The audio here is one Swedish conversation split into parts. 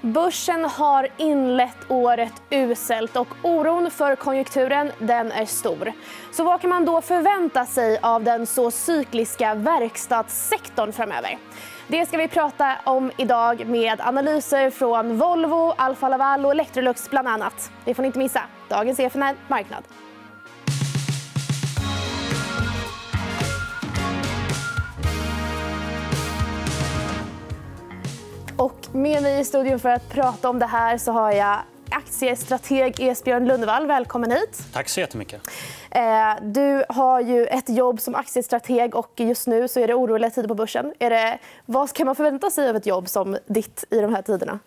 Börsen har inlett året uselt och oron för konjunkturen den är stor. Så vad kan man då förvänta sig av den så cykliska verkstadssektorn framöver? Det ska vi prata om idag med analyser från Volvo, Alfa Laval och Electrolux bland annat. Det får ni inte missa. Dagens EFN Marknad. Med mig i studion för att prata om det här så har jag aktiestrateg Esbjörn Lundevall. Välkommen hit. Tack så jättemycket. Eh, du har ju ett jobb som aktiestrateg och just nu så är det oroliga tider på börsen. Är det, vad kan man förvänta sig av ett jobb som ditt i de här tiderna?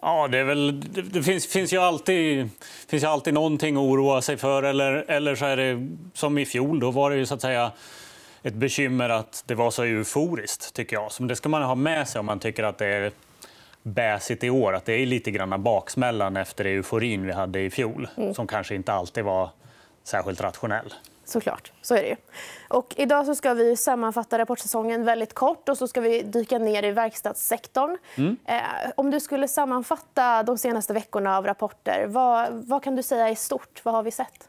Ja, det, väl, det finns, finns, ju alltid, finns ju alltid någonting att oroa sig för. Eller, eller så är det som i fjol. Då var det ju så att säga ett bekymmer att det var så euforiskt. tycker jag. Så det ska man ha med sig om man tycker att det är bäsigt i år. Att det är lite grann baksmällan efter euforin vi hade i fjol mm. som kanske inte alltid var särskilt rationell. Såklart. Så är det ju. Och idag så ska vi sammanfatta rapportsäsongen väldigt kort och så ska vi dyka ner i verkstadssektorn. Mm. Eh, om du skulle sammanfatta de senaste veckorna av rapporter vad, vad kan du säga i stort? Vad har vi sett?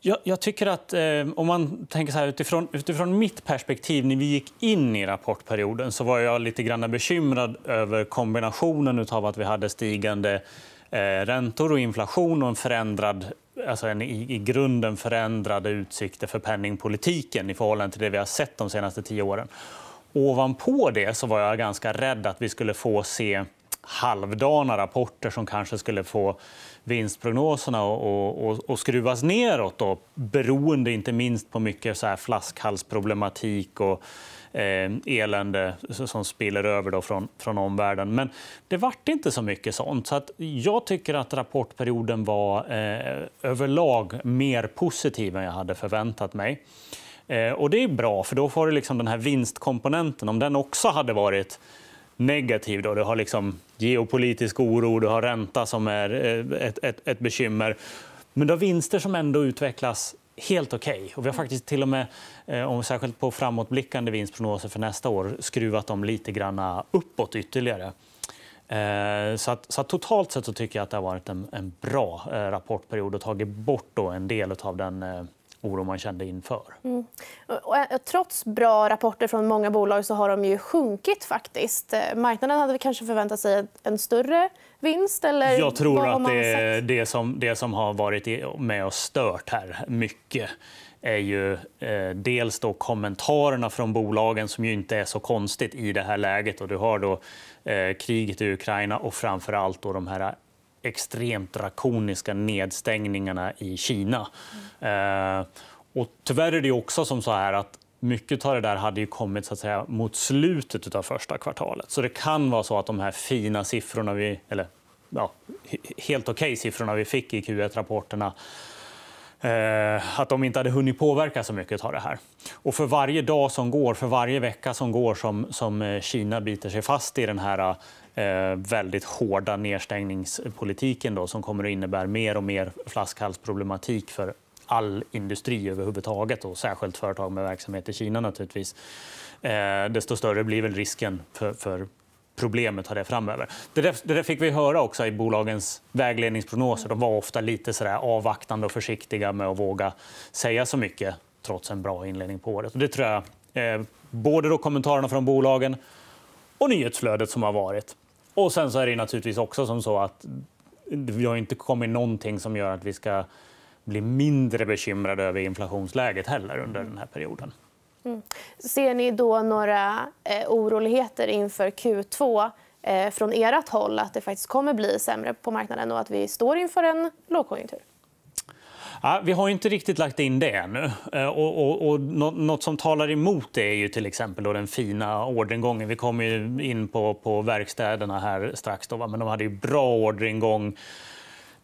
Jag, jag, tycker att eh, om man tänker så här, utifrån, utifrån mitt perspektiv när vi gick in i rapportperioden så var jag lite grann bekymrad över kombinationen av att vi hade stigande eh, räntor och inflation och en förändrad alltså en i, grunden förändrade utsikter för penningpolitiken i förhållande till det vi har sett de senaste tio åren. Ovanpå det så var jag ganska rädd att vi skulle få se halvdana rapporter som kanske skulle få vinstprognoserna att skruvas neråt då, beroende inte minst på mycket så här flaskhalsproblematik och eh, elände som spiller över då från, från omvärlden. Men det vart inte så mycket sånt. Så att jag tycker att rapportperioden var eh, överlag mer positiv än jag hade förväntat mig. Eh, och Det är bra, för då får du liksom den här vinstkomponenten. Om den också hade varit negativ. Då. Du har liksom geopolitisk oro, du har ränta som är eh, ett, ett, ett bekymmer. Men du har vinster som ändå utvecklas helt okej. Okay. vi har faktiskt till och med, eh, om särskilt på framåtblickande vinstprognoser för nästa år, skruvat dem lite grann uppåt ytterligare. Eh, så, att, så att totalt sett så tycker jag att det har varit en, en bra rapportperiod och tagit bort en del av den oro man kände inför. Mm. Och, eh, trots bra rapporter från många bolag så har de ju sjunkit. faktiskt. Eh, marknaden hade kanske förväntat sig en större vinst? Eller Jag tror att det, det, som, det som har varit med och stört här mycket är ju eh, dels då kommentarerna från bolagen som ju inte är så konstigt i det här läget. Och du har då eh, kriget i Ukraina och framför allt då de här extremt drakoniska nedstängningarna i Kina. Eh, och tyvärr är det också som så här att mycket av det där hade ju kommit så att säga, mot slutet av första kvartalet. Så det kan vara så att de här fina siffrorna, vi, eller ja, helt okej okay siffrorna vi fick i Q1-rapporterna eh, att de inte hade hunnit påverka så mycket av det här. Och för varje dag som går, för varje vecka som går som, som eh, Kina biter sig fast i den här Eh, väldigt hårda nedstängningspolitiken då, som kommer att innebära mer och mer flaskhalsproblematik för all industri överhuvudtaget och särskilt företag med verksamhet i Kina naturligtvis, eh, desto större blir väl risken för, för problemet har det framöver. Det där, det där, fick vi höra också i bolagens vägledningsprognoser. De var ofta lite så avvaktande och försiktiga med att våga säga så mycket trots en bra inledning på året. Och det tror jag, eh, både då kommentarerna från bolagen och nyhetsflödet som har varit och sen så är det naturligtvis också som så att vi har inte kommit någonting som gör att vi ska bli mindre bekymrade över inflationsläget heller under den här perioden. Mm. Ser ni då några eh, oroligheter inför Q2 eh, från ert håll att det faktiskt kommer bli sämre på marknaden och att vi står inför en lågkonjunktur? Ja, vi har inte riktigt lagt in det ännu. Eh, och, och, och något som talar emot det är ju till exempel den fina orderingången. Vi kommer in på, på verkstäderna här strax. Då, men de hade ju bra orderingång.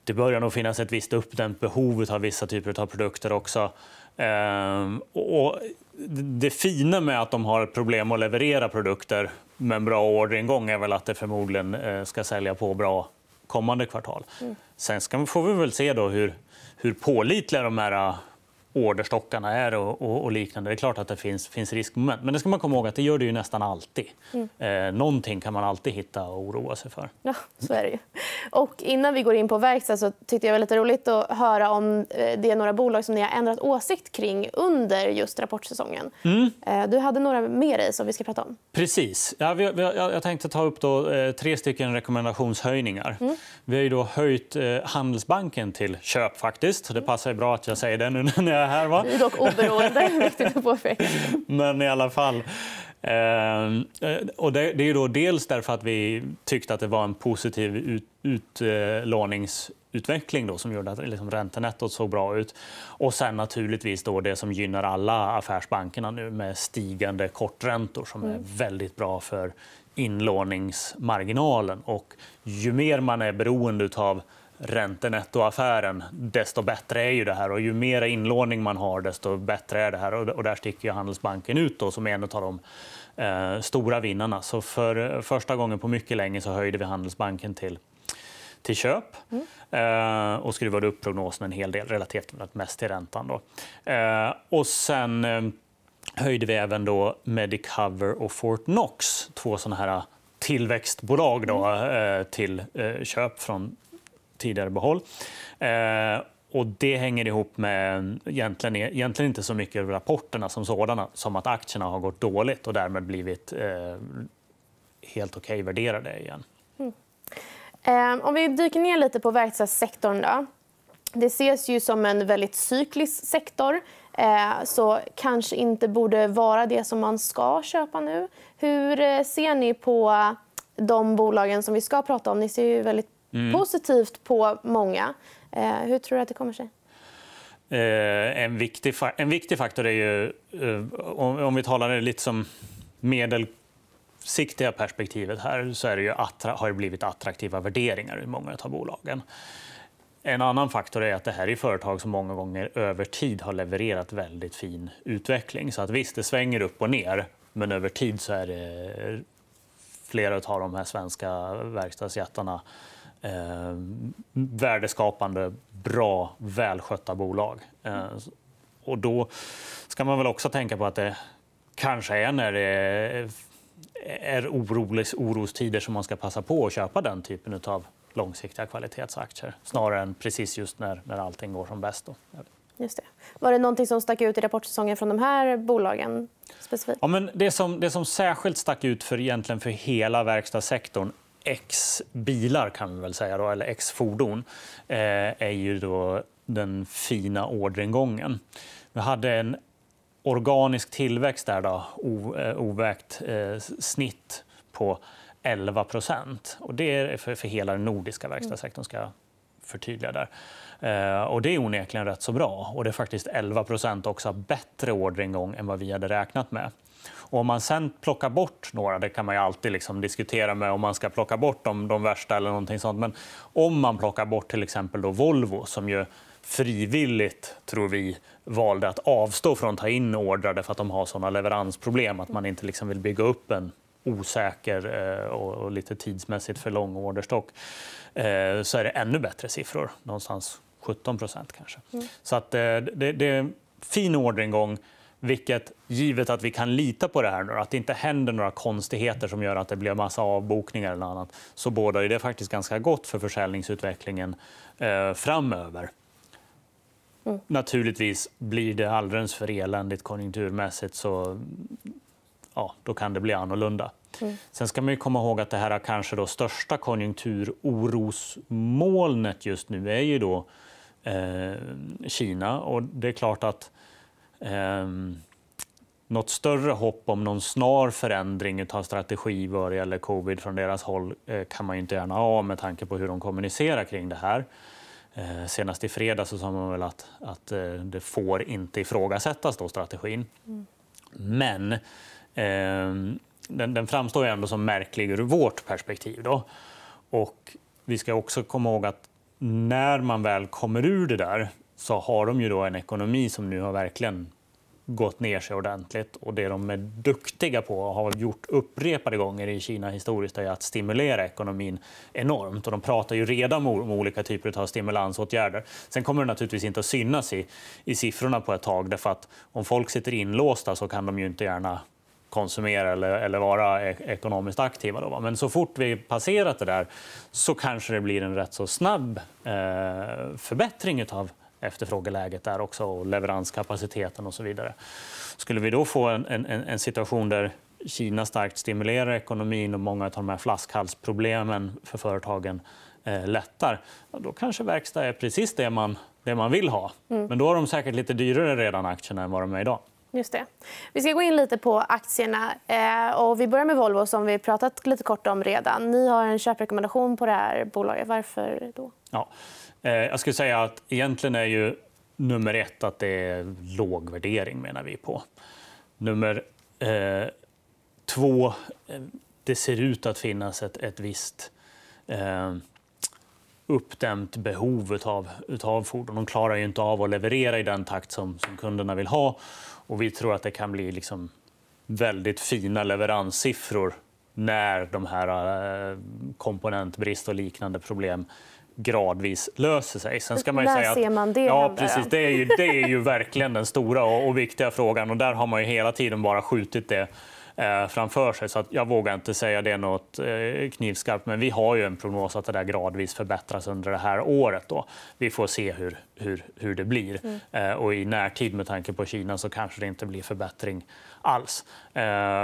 Det börjar nog finnas ett visst uppdämt behov av vissa typer av produkter också. Ehm, och det fina med att de har problem att leverera produkter med en bra orderingång är väl att det förmodligen eh, ska sälja på bra kommande kvartal. Mm. Sen får vi väl se då hur hur pålitliga de här orderstockarna är och, och, och, liknande. Det är klart att det finns, finns riskmoment. Men det ska man komma ihåg att det gör det ju nästan alltid. Mm. Eh, någonting kan man alltid hitta och oroa sig för. Ja, så är det ju. Och innan vi går in på verkstad så tyckte jag var lite roligt att höra om eh, det är några bolag som ni har ändrat åsikt kring under just rapportsäsongen. Mm. Eh, du hade några med dig som vi ska prata om. Precis. Ja, vi, vi, jag tänkte ta upp då, eh, tre stycken rekommendationshöjningar. Mm. Vi har ju då höjt eh, Handelsbanken till köp faktiskt. Det passar bra att jag säger det nu när jag det här. Va? Vi är dock oberoende, viktigt att påpeka. Men i alla fall. Eh, och det, är ju då dels därför att vi tyckte att det var en positiv ut, utlåningsutveckling då, som gjorde att liksom, räntenettot såg bra ut. Och sen naturligtvis då det som gynnar alla affärsbankerna nu med stigande korträntor som är mm. väldigt bra för inlåningsmarginalen. Och ju mer man är beroende av räntenettoaffären, desto bättre är ju det här. Och ju mer inlåning man har, desto bättre är det här. Och där sticker Handelsbanken ut då, som är en av de eh, stora vinnarna. Så för första gången på mycket länge så höjde vi Handelsbanken till till köp mm. Eh, och skruvade upp prognosen en hel del, relativt mest till räntan. Eh, och sen eh, höjde vi även då Medicover och Fortnox, två såna här tillväxtbolag då, mm. till köp från tidigare behåll. Eh, och Det hänger ihop med, egentligen, egentligen inte så mycket rapporterna som sådana, som att aktierna har gått dåligt och därmed blivit eh, helt okej okay värderade igen. Mm. Ehm, om vi dyker ner lite på verkstadssektorn. Då. Det ses ju som en väldigt cyklisk sektor. Eh, så kanske inte borde vara det som man ska köpa nu. Hur eh, ser ni på de bolagen som vi ska prata om? Ni ser ju väldigt mm. positivt på många. Eh, hur tror du att det kommer sig? Eh, en viktig, en viktig faktor är ju, eh, om vi talar lite som medelsiktiga perspektivet här, så är det ju attra, har det blivit attraktiva värderingar i många av bolagen. En annan faktor är att det här är företag som många gånger över tid har levererat väldigt fin utveckling. Så att visst, det svänger upp och ner, men över tid så är det flera av de här svenska verkstadsjättarna eh, värdeskapande, bra, välskötta bolag. Eh, och då ska man väl också tänka på att det kanske är när det är, orolig, orostider som man ska passa på att köpa den typen av långsiktiga kvalitetsaktier snarare än precis just när, när allting går som bäst. Då. Just det. Var det någonting som stack ut i rapportsäsongen från de här bolagen? specifikt? Ja, men det, som, det som särskilt stack ut för, egentligen för hela verkstadssektorn X bilar, kan vi väl säga, då, eller X fordon, eh, är ju då den fina orderingången. Vi hade en organisk tillväxt där, då, eh, ovägt eh, snitt på 11 procent. Det är för, för hela den nordiska mm. verkstadssektorn. Ska förtydliga där. Eh, och det är onekligen rätt så bra. Och det är faktiskt 11 också bättre orderingång än vad vi hade räknat med. Och om man sen plockar bort några, det kan man alltid liksom diskutera med om man ska plocka bort de, de värsta eller någonting sånt. Men om man plockar bort till exempel då Volvo som ju frivilligt, tror vi, valde att avstå från att ta in ordrar för att de har såna leveransproblem att man inte liksom vill bygga upp en osäker eh, och lite tidsmässigt för lång orderstock eh, så är det ännu bättre siffror. Någonstans 17 kanske. Mm. Så att det, eh, det, det är fin orderingång. Vilket, givet att vi kan lita på det här och att det inte händer några konstigheter som gör att det blir massa avbokningar eller annat, så bådar det faktiskt ganska gott för försäljningsutvecklingen eh, framöver. Mm. Naturligtvis, blir det alldeles för eländigt konjunkturmässigt så ja, då kan det bli annorlunda. Mm. Sen ska man komma ihåg att det här kanske då största konjunkturorosmolnet just nu är ju då eh, Kina. Och det är klart att Ehm, något större hopp om någon snar förändring av strategi vad det gäller covid från deras håll eh, kan man ju inte gärna ha med tanke på hur de kommunicerar kring det här. Eh, senast i fredags så sa man väl att, att eh, det får inte ifrågasättas då, strategin. Mm. Men eh, den, den, framstår ju ändå som märklig ur vårt perspektiv. Då. Och vi ska också komma ihåg att när man väl kommer ur det där så har de ju då en ekonomi som nu har verkligen gått ner sig ordentligt. Och det de är duktiga på och har gjort upprepade gånger i Kina historiskt är att stimulera ekonomin enormt. Och de pratar ju redan om olika typer av stimulansåtgärder. Sen kommer det naturligtvis inte att synas i, i siffrorna på ett tag. Därför att om folk sitter inlåsta så kan de ju inte gärna konsumera eller, eller vara e-, ekonomiskt aktiva. Då. Men så fort vi passerat det där så kanske det blir en rätt så snabb eh, förbättring av efterfrågeläget där också och leveranskapaciteten och så vidare. Skulle vi då få en, en, en situation där Kina starkt stimulerar ekonomin och många av de här flaskhalsproblemen för företagen eh, lättar, då kanske verkstad är precis det man, det man vill ha. Mm. Men då är de säkert lite dyrare redan aktierna än vad de är idag. Just det. Vi ska gå in lite på aktierna. Eh, och vi börjar med Volvo, som vi pratat lite kort om redan. Ni har en köprekommendation på det här bolaget. Varför då? Ja. Eh, jag skulle säga att egentligen är ju nummer ett att det är låg värdering, menar vi på. Nummer eh, två, eh, det ser ut att finnas ett, ett visst eh, uppdämt behov utav, utav fordon. De klarar ju inte av att leverera i den takt som, som kunderna vill ha. Och vi tror att det kan bli liksom väldigt fina leveranssiffror när de här eh, komponentbrist och liknande problem gradvis löser sig. Sen ska man ju När säga att, ser man det ja, precis, det är, ju, det är ju verkligen den stora och, viktiga frågan. och Där har man ju hela tiden bara skjutit det Eh, framför sig. Så jag vågar inte säga det något eh, knivskarpt, men vi har ju en prognos att det där gradvis förbättras under det här året. Då. Vi får se hur, hur, hur det blir. Mm. Eh, och I närtid, med tanke på Kina, så kanske det inte blir förbättring alls.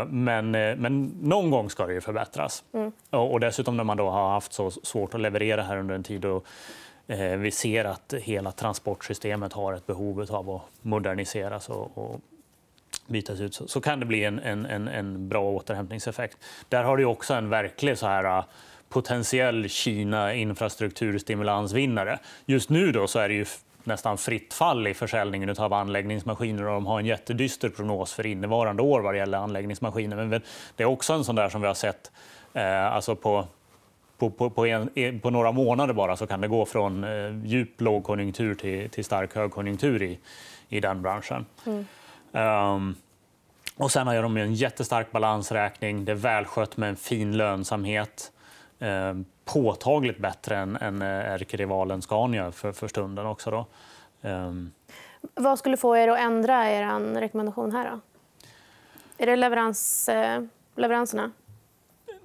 men, men någon gång ska det ju förbättras. Mm. och, dessutom när man då har haft så svårt att leverera här under en tid och, vi ser att hela transportsystemet har ett behov av att moderniseras och, bytas ut så, kan det bli en, en, en, bra återhämtningseffekt. Där har du också en verklig så här, äh, potentiell Kina-infrastrukturstimulansvinnare. Just nu då så är det ju nästan fritt fall i försäljningen av anläggningsmaskiner de har en jättedyster prognos för innevarande år vad det gäller anläggningsmaskiner. Men det är också en sån där som vi har sett eh, alltså på på, på, på, en, på, några månader bara så kan det gå från eh, djup lågkonjunktur till, till stark högkonjunktur i, i den branschen. Mm. Um, och sen har de en jättestark balansräkning. Det är välskött med en fin lönsamhet. Eh, påtagligt bättre än, än eh, ärkerivalen Scania för, för stunden. också. Då. Eh. Vad skulle få er att ändra er rekommendation här? Då? Är det leverans, eh, leveranserna?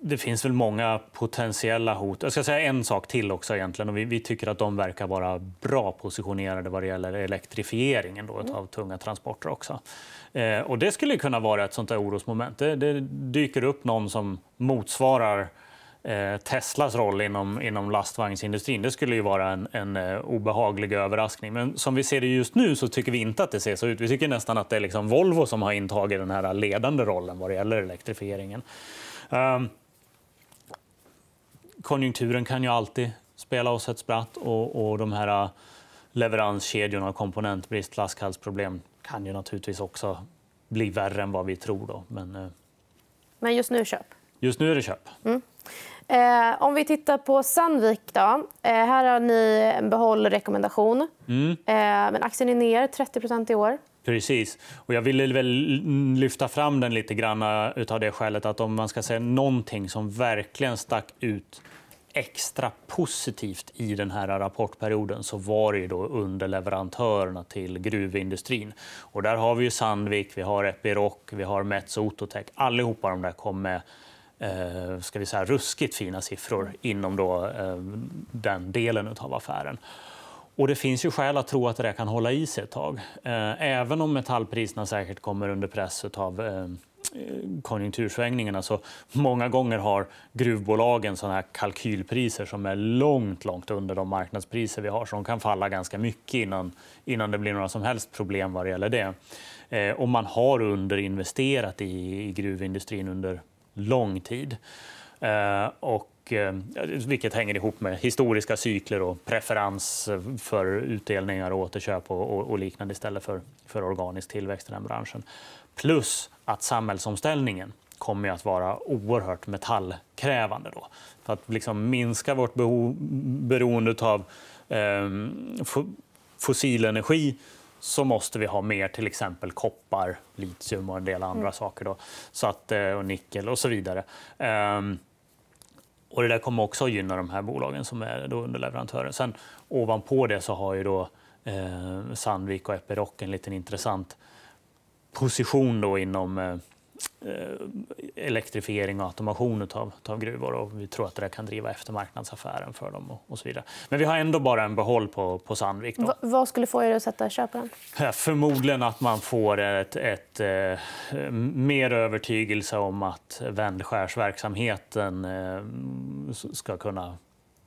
det finns väl många potentiella hot. Jag ska säga en sak till också egentligen. Och vi, vi tycker att de verkar vara bra positionerade vad det gäller elektrifieringen då, mm. av tunga transporter också. Eh, och det skulle kunna vara ett sånt där orosmoment. Det, det dyker upp någon som motsvarar eh, Teslas roll inom, inom lastvagnsindustrin. Det skulle ju vara en, en eh, obehaglig överraskning. Men som vi ser det just nu så tycker vi inte att det ser så ut. Vi tycker nästan att det är liksom Volvo som har intagit den här ledande rollen vad det gäller elektrifieringen. Um, konjunkturen kan ju alltid spela oss ett spratt och, och de här äh, leveranskedjorna, komponentbrist, flaskhalsproblem kan ju naturligtvis också bli värre än vad vi tror. Då. Men, äh. Men just nu köp? Just nu är det köp. Mm. Eh, om vi tittar på Sandvik. Då. Eh, här har ni en behållrekommendation. Mm. Eh, men aktien är ner 30 i år. Precis. Och jag ville väl lyfta fram den lite grann eh, utav det skälet att om man ska säga någonting som verkligen stack ut extra positivt i den här rapportperioden så var det ju då underleverantörerna till gruvindustrin. Och där har vi ju Sandvik, vi har Epiroc, vi har Metso Outotec. Allihopa de där kom med eh, ska vi säga, ruskigt fina siffror inom då, eh, den delen av affären. Och det finns ju skäl att tro att det kan hålla i sig ett tag. Eh, även om metallpriserna säkert kommer under press av eh, konjunktursvängningarna så många gånger har gruvbolagen sådana här kalkylpriser som är långt, långt under de marknadspriser vi har. Så de kan falla ganska mycket innan, innan det blir några som helst problem vad det gäller det. Eh, och man har underinvesterat i, i gruvindustrin under lång tid. och och, eh, vilket hänger ihop med historiska cykler och preferens för utdelningar och återköp och, liknande istället för, organisk tillväxt i den branschen. Plus att samhällsomställningen kommer att vara oerhört metallkrävande. Då. För att liksom minska vårt behov, beroende av eh, energi så måste vi ha mer till exempel koppar, litium och en del andra mm. saker. Då, så att, eh, och nickel och så vidare. Eh, och det där kommer också att gynna de här bolagen som är då underleverantörer. Sen ovanpå det så har ju då eh, Sandvik och Epiroc en liten intressant position då inom eh, Eh, elektrifiering och automation av utav gruvor. Och vi tror att det där kan driva eftermarknadsaffären för dem. Och, och så vidare. Men vi har ändå bara en behåll på, på Sandvik. Då. vad skulle få er att sätta köpa den? Förmodligen att man får ett, ett, ett eh, mer övertygelse om att vändskärsverksamheten eh, ska kunna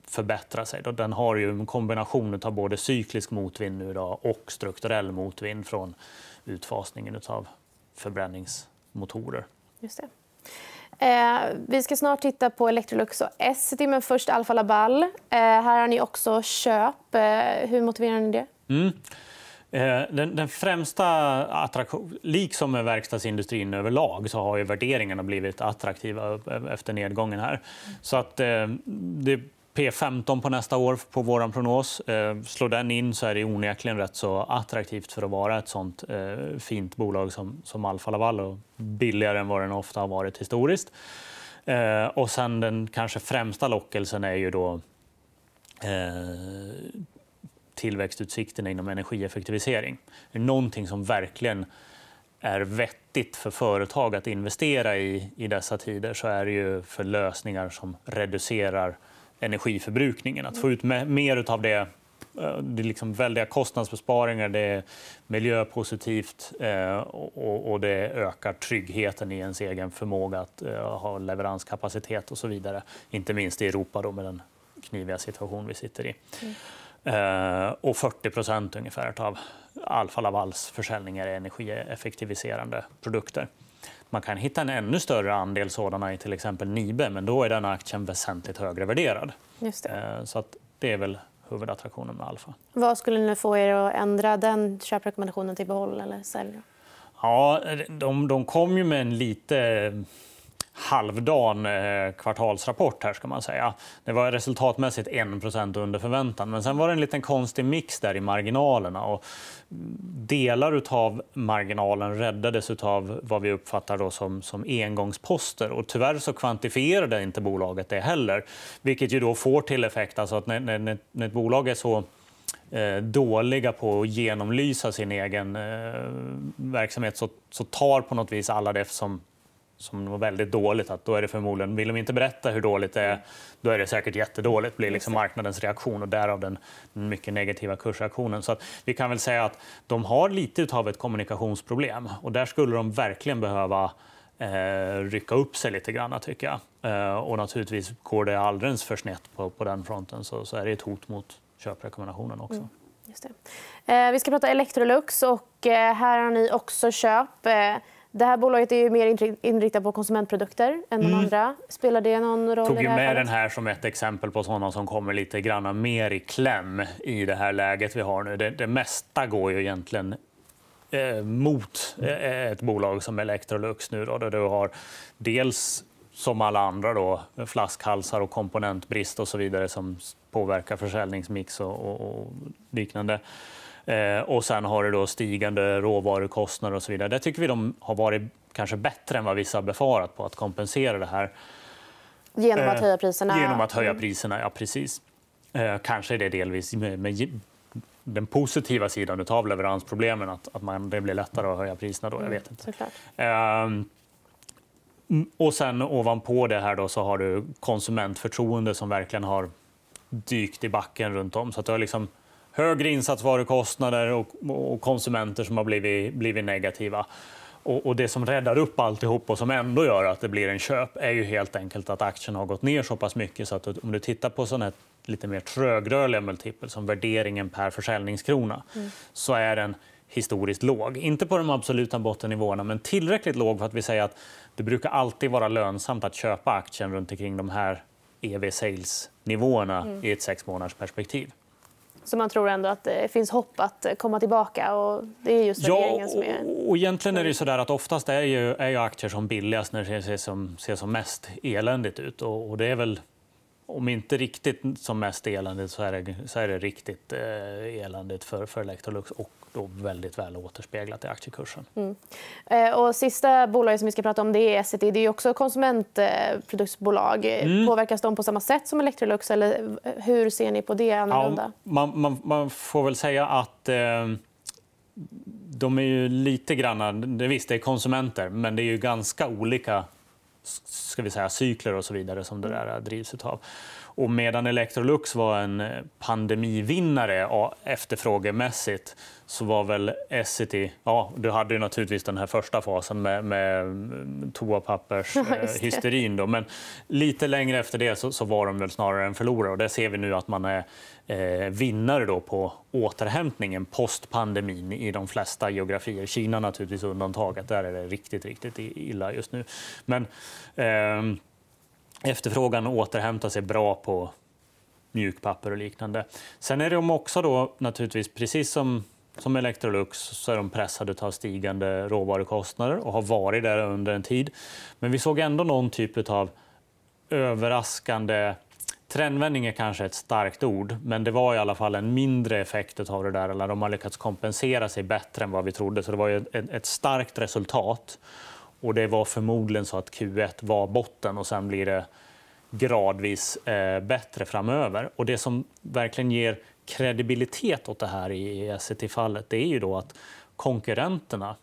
förbättra sig. Den har ju en kombination av både cyklisk motvind nu idag och strukturell motvind från utfasningen av förbrännings motorer. Just det. Eh, vi ska snart titta på Electrolux och Essity, men först Alfa Laval. Eh, här har ni också köp. Eh, hur motiverar ni det? Mm. Eh, den, den, främsta attraktionen, Liksom med verkstadsindustrin överlag så har ju värderingarna blivit attraktiva efter nedgången. här. Så att, eh, det P15 på nästa år på vår prognos. Eh, slår den in så är det onekligen rätt så attraktivt för att vara ett sånt eh, fint bolag som, Alfa Laval och billigare än vad den ofta har varit historiskt. Eh, och sen den kanske främsta lockelsen är ju då tillväxtutsikterna inom energieffektivisering. Det är någonting som verkligen är vettigt för företag att investera i i dessa tider så är det ju för lösningar som reducerar energiförbrukningen. Att mm. få ut mer av det. Eh, det är liksom väldiga kostnadsbesparingar, det är miljöpositivt eh, och det ökar tryggheten i ens egen förmåga att eh, ha leveranskapacitet och så vidare. Inte minst i Europa då, med den kniviga situation vi sitter i. Mm. Och 40 ungefär av Alfa Lavals försäljningar är energieffektiviserande produkter. Man kan hitta en ännu större andel sådana i till exempel Nibe, men då är den aktien väsentligt högre värderad. Just det. Eh, så att det är väl huvudattraktionen med alfa. Vad skulle ni få er att ändra den köprekommendationen till behåll eller sälj? Ja, de, de kom ju med en lite halvdan eh, kvartalsrapport här ska man säga. Det var resultatmässigt 1 under förväntan. Men sen var det en liten konstig mix där i marginalerna. Och delar av marginalen räddades av vad vi uppfattar då som, som engångsposter. Och tyvärr så kvantifierade inte bolaget det heller. Vilket ju då får till effekt alltså att när, när, när ett bolag är så eh, dåliga på att genomlysa sin egen eh, verksamhet så, tar på något vis alla det som som var väldigt dåligt, att då är det förmodligen, vill de inte berätta hur dåligt det är, då är det säkert jättedåligt, blir liksom marknadens reaktion och därav den mycket negativa kursreaktionen. Så att vi kan väl säga att de har lite av ett kommunikationsproblem och där skulle de verkligen behöva eh, rycka upp sig lite grann, tycker jag. Eh, och naturligtvis går det alldeles för snett på, på den fronten så, så är det ett hot mot köprekommendationen också. Mm. Just det. Eh, vi ska prata Electrolux och eh, här har ni också köp. Eh, det här bolaget är ju mer inriktat på konsumentprodukter än de mm. andra. Mm. Spelar det någon roll? tog ju med den här som ett exempel på sådana som kommer lite grann mer i kläm i det här läget vi har nu. Det, det mesta går ju egentligen eh, mot eh, ett bolag som Electrolux nu då, där du har dels som alla andra då, flaskhalsar och komponentbrist och så vidare som påverkar försäljningsmix och, och, och liknande. Eh, och sen har du då stigande råvarukostnader och så vidare. Där tycker vi de har varit kanske bättre än vad vissa har befarat på att kompensera det här. Genom att eh, höja priserna? genom att höja mm. priserna, ja precis. Eh, kanske är det delvis med, den positiva sidan av leveransproblemen. Att, det blir lättare att höja priserna då. Jag mm, vet inte. Ehm, mm, och sen ovanpå det här då, så har du konsumentförtroende som verkligen har dykt i backen runt om. Så att du har liksom högre insatsvarukostnader och, och konsumenter som har blivit, blivit negativa. Och, och, Det som räddar upp alltihop och som ändå gör att det blir en köp är ju helt enkelt att aktien har gått ner så pass mycket så att om du tittar på sån här lite mer trögrörliga multipel som värderingen per försäljningskrona mm. så är den historiskt låg. Inte på de absoluta bottennivåerna, men tillräckligt låg för att vi säger att det brukar alltid vara lönsamt att köpa aktien runt omkring de här ev sales-nivåerna mm. i ett sex månaders perspektiv. Så man tror ändå att det finns hopp att eh, komma tillbaka. Och det är just värderingen ja, och, som är... Och egentligen är det så där att oftast är ju, är ju aktier som billigast när det ser som, ser som mest eländigt ut. Och, och det är väl om inte riktigt som mest eländigt så är det, så är det riktigt eh, eländigt för, för Electrolux och då väldigt väl återspeglat i aktiekursen. Mm. Eh, och sista bolaget som vi ska prata om det är Essity. Det är också konsumentproduktsbolag. Mm. Påverkas de på samma sätt som Electrolux? Eller hur ser ni på det annorlunda? Ja, man, man, man, får väl säga att eh, de är ju lite grann... Visst, det är konsumenter, men det är ju ganska olika ska vi säga, cykler och så vidare som det mm. där drivs av. Och medan Electrolux var en eh, pandemivinnare efterfrågemässigt så var väl Essity... Ja, du hade ju naturligtvis den här första fasen med, med mm, toapappershysterin. Ja, eh, men lite längre efter det så, så var de väl snarare en förlorare. Och där ser vi nu att man är eh, vinnare då på återhämtningen post pandemin i de flesta geografier. Kina naturligtvis undantaget. Där är det riktigt, riktigt illa just nu. Men eh, efterfrågan återhämtar sig bra på mjukpapper och liknande. Sen är de också då naturligtvis, precis som som Electrolux så är de pressade av stigande råvarukostnader och har varit där under en tid. Men vi såg ändå någon typ av överraskande Trendvändning är kanske ett starkt ord, men det var i alla fall en mindre effekt av det där. Eller de har lyckats kompensera sig bättre än vad vi trodde. Så det var ett starkt resultat. Och det var förmodligen så att Q1 var botten och sen blir det gradvis eh, bättre framöver. Och det som verkligen ger kredibilitet åt det här i ECT-fallet är ju då att konkurrenterna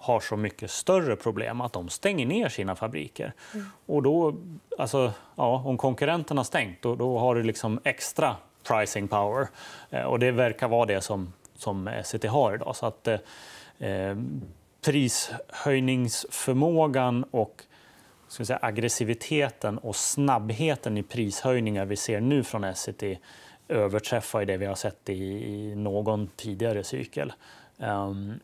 har så mycket större problem att de stänger ner sina fabriker. Mm. Och då, alltså, ja, om konkurrenterna stängt, då, då har du liksom extra pricing power. Eh, och det verkar vara det som, som SCT e har idag. Så att, eh, eh prishöjningsförmågan och ska säga, aggressiviteten och snabbheten i prishöjningar vi ser nu från SCT e överträffar det vi har sett i, någon tidigare cykel. Um,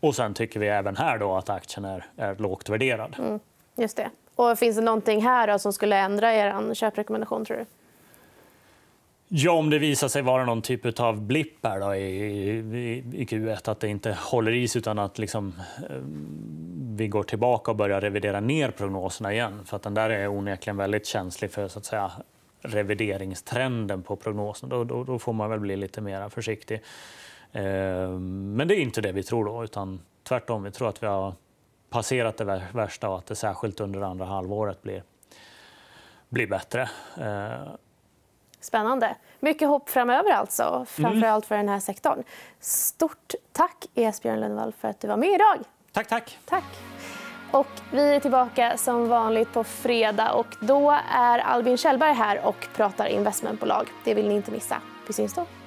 och sen tycker vi även här då att aktien är, är lågt värderad. Mm, just det. Och finns det någonting här då som skulle ändra er köprekommendation? tror du? Ja, om det visar sig vara någon typ av blipp här då i, i, i Q1, att det inte håller i sig utan att liksom, eh, vi går tillbaka och börjar revidera ner prognoserna igen. För att den där är onekligen väldigt känslig för så att säga, revideringstrenden på prognosen. Då, då, då får man väl bli lite mer försiktig. Eh, men det är inte det vi tror då, utan tvärtom. Vi tror att vi har passerat det värsta och att det särskilt under andra halvåret blir, blir bättre. Eh. Spännande. Mycket hopp framöver, alltså, framförallt för den här sektorn. Stort tack, Esbjörn Lundvall, för att du var med idag. Tack, tack. tack. Och vi är tillbaka som vanligt på fredag. och Då är Albin Kjellberg här och pratar investmentbolag. Det vill ni inte missa. Vi syns då.